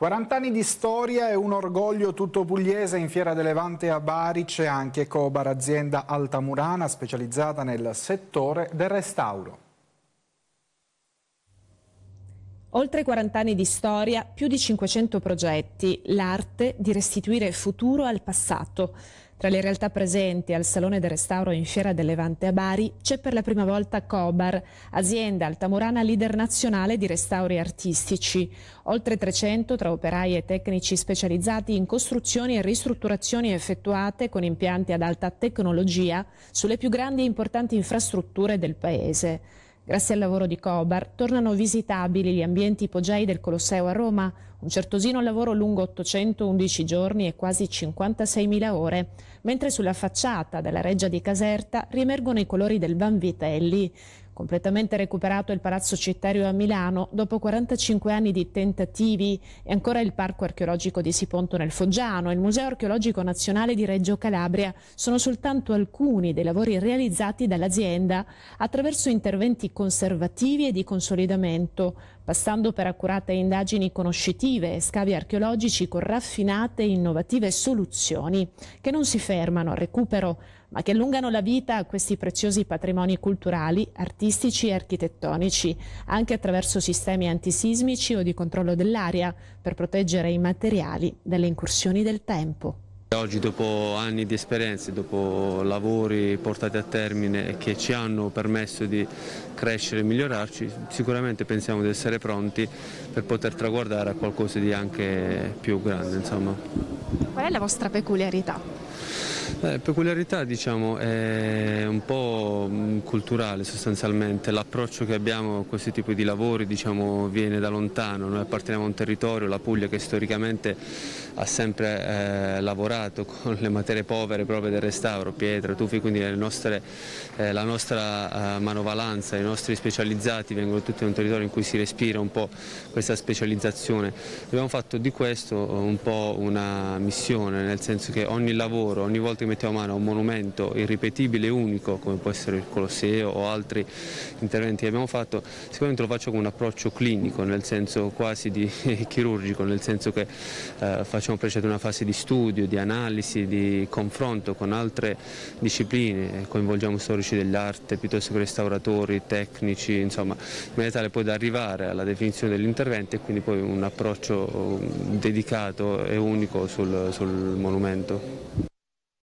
40 anni di storia e un orgoglio tutto pugliese in Fiera del Levante a Bari c'è anche Cobar, azienda altamurana specializzata nel settore del restauro. Oltre 40 anni di storia, più di 500 progetti, l'arte di restituire futuro al passato. Tra le realtà presenti al Salone del Restauro in Fiera del Levante a Bari c'è per la prima volta Cobar, azienda altamorana leader nazionale di restauri artistici. Oltre 300 tra operai e tecnici specializzati in costruzioni e ristrutturazioni effettuate con impianti ad alta tecnologia sulle più grandi e importanti infrastrutture del Paese. Grazie al lavoro di Cobar tornano visitabili gli ambienti ipogei del Colosseo a Roma, un certosino lavoro lungo 811 giorni e quasi 56.000 ore, mentre sulla facciata della reggia di Caserta riemergono i colori del Vanvitelli, completamente recuperato il Palazzo Cittario a Milano dopo 45 anni di tentativi e ancora il Parco archeologico di Siponto nel Foggiano, e il Museo archeologico nazionale di Reggio Calabria sono soltanto alcuni dei lavori realizzati dall'azienda attraverso interventi conservativi e di consolidamento passando per accurate indagini conoscitive e scavi archeologici con raffinate e innovative soluzioni che non si fermano al recupero, ma che allungano la vita a questi preziosi patrimoni culturali, artistici e architettonici, anche attraverso sistemi antisismici o di controllo dell'aria per proteggere i materiali dalle incursioni del tempo. Oggi dopo anni di esperienze, dopo lavori portati a termine che ci hanno permesso di crescere e migliorarci, sicuramente pensiamo di essere pronti per poter traguardare a qualcosa di anche più grande. Insomma. Qual è la vostra peculiarità? Eh, peculiarità diciamo, è un po' mm, culturale sostanzialmente, l'approccio che abbiamo a questi tipi di lavori diciamo, viene da lontano, noi apparteniamo a un territorio, la Puglia che storicamente ha sempre eh, lavorato con le materie povere proprio del restauro, pietra, tufi, quindi nostre, eh, la nostra eh, manovalanza, i nostri specializzati vengono tutti da un territorio in cui si respira un po' questa specializzazione. Abbiamo fatto di questo un po' una missione, nel senso che ogni lavoro, ogni volta volta che mettiamo a mano a un monumento irripetibile e unico, come può essere il Colosseo o altri interventi che abbiamo fatto, sicuramente lo faccio con un approccio clinico, nel senso quasi di chirurgico, nel senso che eh, facciamo precedere una fase di studio, di analisi, di confronto con altre discipline, eh, coinvolgiamo storici dell'arte piuttosto che restauratori, tecnici, insomma, in maniera tale poi da arrivare alla definizione dell'intervento e quindi poi un approccio um, dedicato e unico sul, sul monumento.